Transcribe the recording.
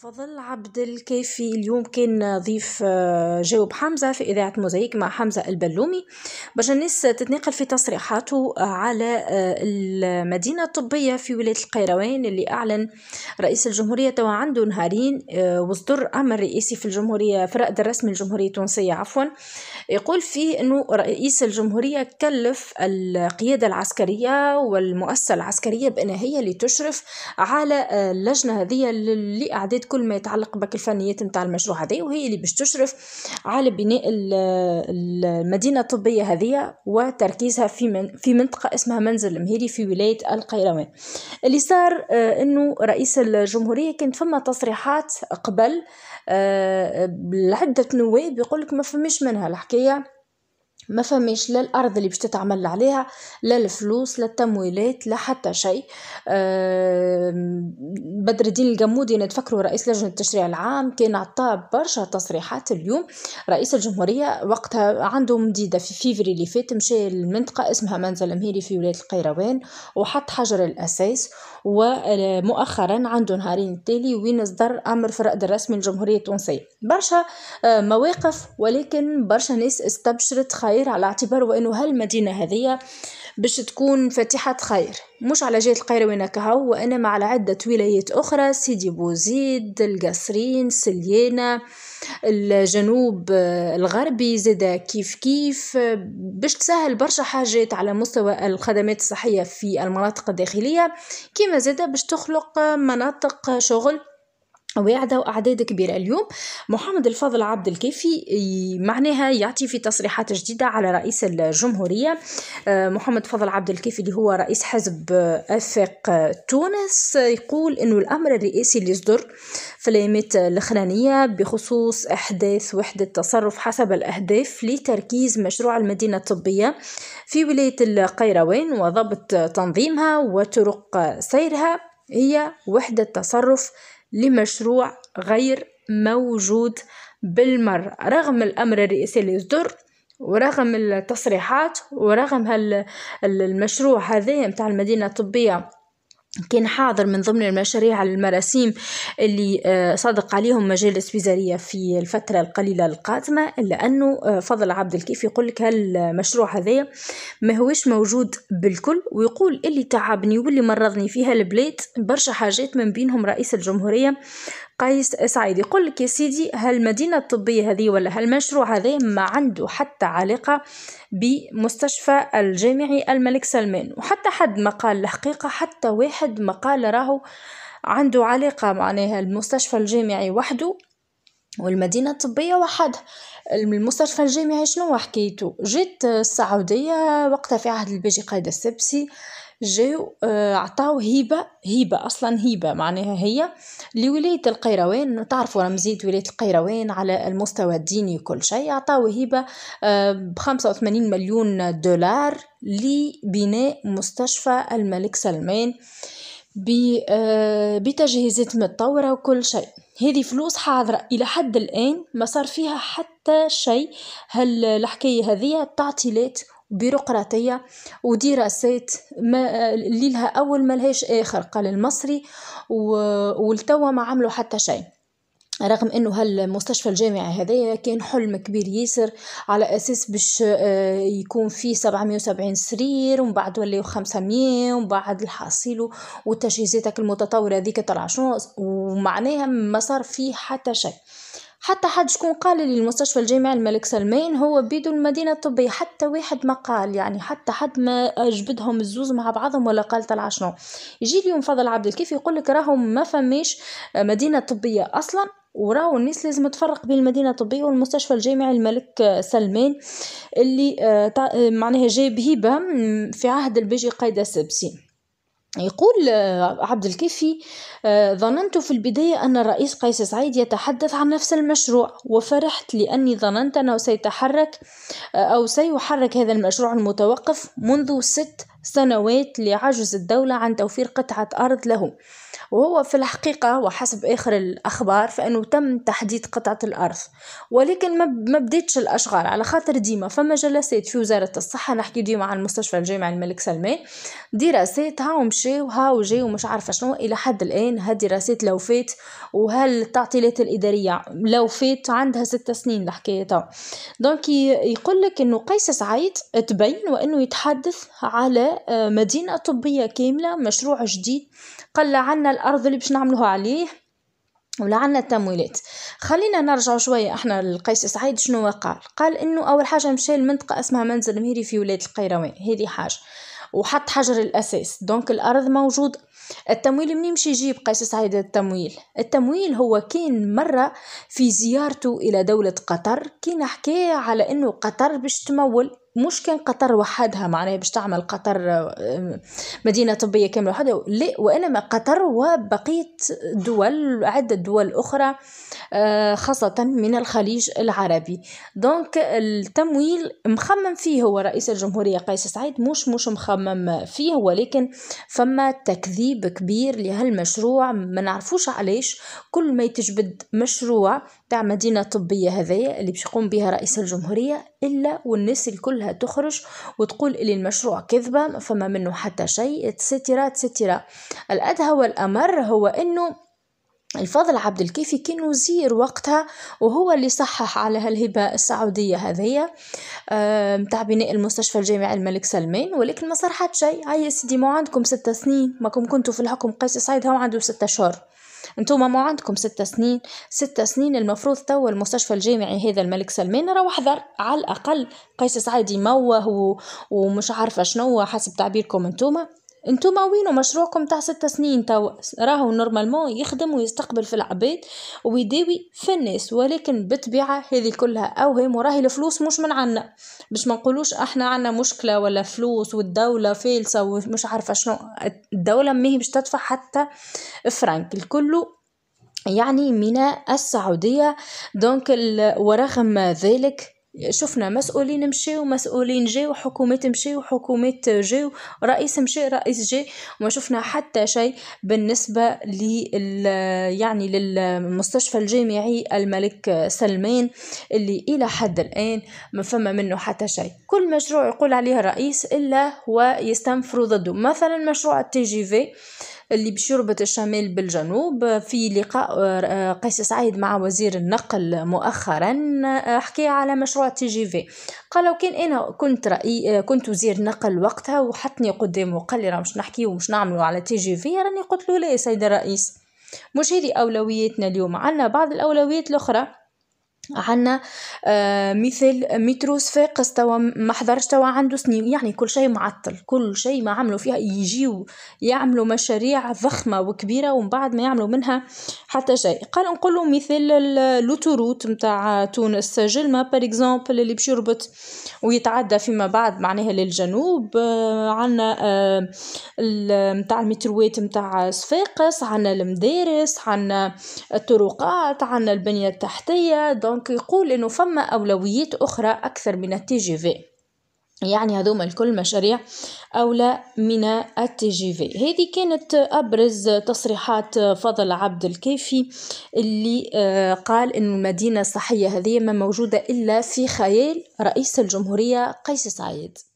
فضل عبد الكافي اليوم كان ضيف آه، جاوب حمزه في اذاعه موزايك مع حمزه البلومي برشا الناس تتناقل في تصريحاته آه، على آه، المدينه الطبيه في ولايه القيروان اللي اعلن رئيس الجمهوريه توا عنده نهارين وصدر امر رئيسي في الجمهوريه في الرأد الرسمي الجمهوريه التونسيه عفوا يقول فيه انه رئيس الجمهوريه كلف القياده العسكريه والمؤسسه العسكريه بان هي اللي تشرف على اللجنه هذه لاعداد تحديد كل ما يتعلق بك الفنيات نتاع المشروع هذا وهي اللي باش تشرف على بناء المدينه الطبيه هذه وتركيزها في من في منطقه اسمها منزل المهيري في ولايه القيروان اللي صار آه، انه رئيس الجمهوريه كانت فما تصريحات قبل آه، لعده نواب يقول لك ما فماش منها الحكايه ما فماش لا الارض اللي باش تتعمل عليها لا الفلوس لا التمويلات لا حتى شيء أه بدر الدين القمودي نتفكروا رئيس لجنه التشريع العام كان عطى برشا تصريحات اليوم رئيس الجمهوريه وقتها عنده مديده في فيفري اللي فات مشى لمنطقه اسمها منزل مهيري في ولايه القيروان وحط حجر الاساس ومؤخرا عنده نهارين التالي وين اصدر امر في الرأد الرسمي للجمهوريه التونسيه برشا آه، مواقف ولكن برشا ناس استبشرت خير خير على اعتبار وانه هالمدينه هذه باش تكون فاتحة خير مش على جهة القيروان كهو وإنما على عدة ولايات أخرى سيدي بوزيد القصرين سليانة الجنوب آه، الغربي زادا كيف كيف آه، باش تسهل برشا حاجات على مستوى الخدمات الصحية في المناطق الداخلية كما زادا باش تخلق مناطق شغل وقاعدة وأعداد كبيرة اليوم محمد الفضل عبد الكافي معناها يعطي في تصريحات جديدة على رئيس الجمهورية آه، محمد فضل عبد الكافي اللي هو رئيس حزب آه، أفق آه، تونس يقول أنه الأمر الرئاسي اللي صدر في الأيامات الأخرانية بخصوص أحداث وحدة تصرف حسب الأهداف لتركيز مشروع المدينة الطبية في ولاية القيروان وضبط تنظيمها وطرق سيرها هي وحدة تصرف لمشروع غير موجود بالمرة رغم الأمر الرئيسي اللي يصدر ورغم التصريحات ورغم هال المشروع هذايا متاع المدينة الطبية كان حاضر من ضمن المشاريع المراسيم اللي آه، صدق عليهم مجالس وزارية في الفترة القليلة القادمة إلا أنه آه، فضل عبد الكيف يقول لك هالمشروع هذايا ما هوش موجود بالكل ويقول اللي تعبني واللي مرضني فيها البلاد برشا حاجات من بينهم رئيس الجمهورية قيس سعيد يقول لك يا سيدي هالمدينة الطبية هذه ولا هالمشروع هذا ما عنده حتى علاقة بمستشفى الجامعي الملك سلمان وحتى حد ما قال الحقيقة حتى واحد ما قال راهو عنده علاقة معناها المستشفى الجامعي وحده والمدينة الطبية وحدها المستشفى الجامعي شنو حكيته جيت السعودية وقتها في عهد الباجي قايد السبسي جاو آه، عطاو هبة هبة أصلا هبة معناها هي لولاية القيروان تعرفوا رمزية ولاية القيروان على المستوى الديني وكل شيء عطاو هبة آه، بخمسة 85 مليون دولار لبناء مستشفى الملك سلمان آه، بتجهيزات متطورة وكل شيء هذه فلوس حاضرة إلى حد الآن ما صار فيها حتى شيء هل الحكاية هذه تعطيلات بيروقراطية ودي راسات ما ليلها أول ملهاش آخر قال المصري والتوى ما عملوا حتى شيء رغم انه هالمستشفى الجامعي هذايا كان حلم كبير ياسر على اساس باش آه، يكون فيه 770 سرير ومن بعد ولاو 500 ومن بعد الحصيل والتجهيزاتك المتطوره هذيك طلع شنو ومعناها ما صار فيه حتى شيء حتى حد شكون قال لي المستشفى الجامعي الملك سلمان هو بيدو المدينة الطبية حتى واحد ما قال يعني حتى حد ما أجبدهم الزوز مع بعضهم ولا قال طلع شنو يجي اليوم فضل عبد الكيف يقول لك راهم ما فماش مدينة طبية أصلا وراو الناس لازم تفرق بين المدينه الطبيه والمستشفى الجامعي الملك سلمان اللي آه، معناها جاي بهيبه في عهد البيجي قايد سبسين يقول آه، عبد الكافي آه، ظننت في البداية أن الرئيس قيس سعيد يتحدث عن نفس المشروع وفرحت لأني ظننت أنه سيتحرك آه، أو سيحرك هذا المشروع المتوقف منذ ست سنوات لعجز الدولة عن توفير قطعة أرض له وهو في الحقيقة وحسب آخر الأخبار فإنه تم تحديد قطعة الأرض ولكن ما بديتش الأشغال على خاطر ديما فما جلسات في وزارة الصحة نحكي ديما عن المستشفى الجامعي الملك سلمان دراسات هاو مشاو هاو جاو مش عارفة شنو إلى حد الآن ها دراسات لو فات وهل التعطيلات الإدارية لو فات عندها ست سنين الحكاية تو دونك يقول لك إنه قيس سعيد تبين وإنه يتحدث على آه، مدينة طبية كاملة مشروع جديد قل عنا الارض اللي باش نعملوها عليه ولا عندنا التمويلات خلينا نرجع شوية احنا لقيس سعيد شنو قال قال انه اول حاجة مشى لمنطقة اسمها منزل مهيري في ولاية القيروان هذه حاجة وحط حجر الاساس دونك الارض موجود التمويل منين يمشي يجيب قيس سعيد التمويل التمويل هو كان مرة في زيارته الى دولة قطر كان حكاية على انه قطر باش تمول مش كان قطر وحدها معناها باش تعمل قطر آه، مدينة طبية كاملة وحدها لا وإنما قطر وبقية دول عدة دول أخرى آه، خاصة من الخليج العربي دونك التمويل مخمم فيه هو رئيس الجمهورية قيس سعيد مش مش مخمم فيه ولكن فما تكذيب كبير لهالمشروع ما نعرفوش علاش كل ما يتجبد مشروع تاع مدينة طبية هذية اللي باش يقوم بها رئيس الجمهورية إلا والناس كلها تخرج وتقول اللي المشروع كذبة فما منه حتى شيء اتسيتيرا اتسيتيرا الأدهى والأمر هو أنه الفضل عبد الكافي كان وزير وقتها وهو اللي صحح على هالهبة السعودية هذية آه، متاع بناء المستشفى الجامعي الملك سلمان ولكن ما صرحت شيء هيا سيدي ما عندكم ستة سنين ما كنتوا في الحكم قيس سعيد هو عنده ستة شهور انتم ما عندكم ستة سنين ستة سنين المفروض توا المستشفى الجامعي هذا الملك سلمان راهو حضر على الأقل قيس سعيد يموه ومش عارفة شنو حسب تعبيركم انتم انتم وينو مشروعكم تاع ست سنين توا راهو نورمالمون يخدم ويستقبل في العباد ويداوي في الناس ولكن بالطبيعه هذه كلها اوهام وراهي الفلوس مش من عنا باش ما نقولوش احنا عنا مشكله ولا فلوس والدوله فالسه ومش عارفه شنو الدوله ماهي باش تدفع حتى فرانك الكل يعني من السعوديه دونك ورغم ذلك شفنا مسؤولين مشاو مسؤولين جاو حكومات مشاو حكومات جاو رئيس مشى رئيس جا وما شفنا حتى شيء بالنسبة لل يعني للمستشفى الجامعي الملك سلمان اللي إلى حد الآن ما فما منه حتى شيء كل مشروع يقول عليه رئيس إلا هو يستنفر ضده مثلا مشروع التي جي في اللي بشربة يربط الشمال بالجنوب في لقاء آه، قيس سعيد مع وزير النقل مؤخرا آه، حكي على مشروع تي جي في قال لو كان انا كنت رأي آه، كنت وزير نقل وقتها وحطني قدامه وقال لي راه مش نحكي ومش نعمل على تي جي في راني قلت له لا يا سيد الرئيس مش هذه اولوياتنا اليوم عندنا بعض الاولويات الاخرى عنا آه، مثل مترو صفاقس توا ما حضرش توا عنده سنين يعني كل شيء معطل كل شيء ما عملوا فيها يجيو يعملوا مشاريع ضخمه وكبيره ومن بعد ما يعملوا منها حتى شيء قال نقولوا مثل لوتوروت نتاع تونس جلمه بار اكزومبل اللي باش يربط ويتعدى فيما بعد معناها للجنوب آه، عنا نتاع آه، المتروات نتاع صفاقس عنا المدارس عنا الطرقات عنا البنيه التحتيه دونك يقول انه فما اولويات اخرى اكثر من التي جي في يعني هذوما الكل مشاريع أولى من التي جي في هذه كانت أبرز تصريحات فضل عبد الكافي اللي آه، قال أن المدينة الصحية هذه ما موجودة إلا في خيال رئيس الجمهورية قيس سعيد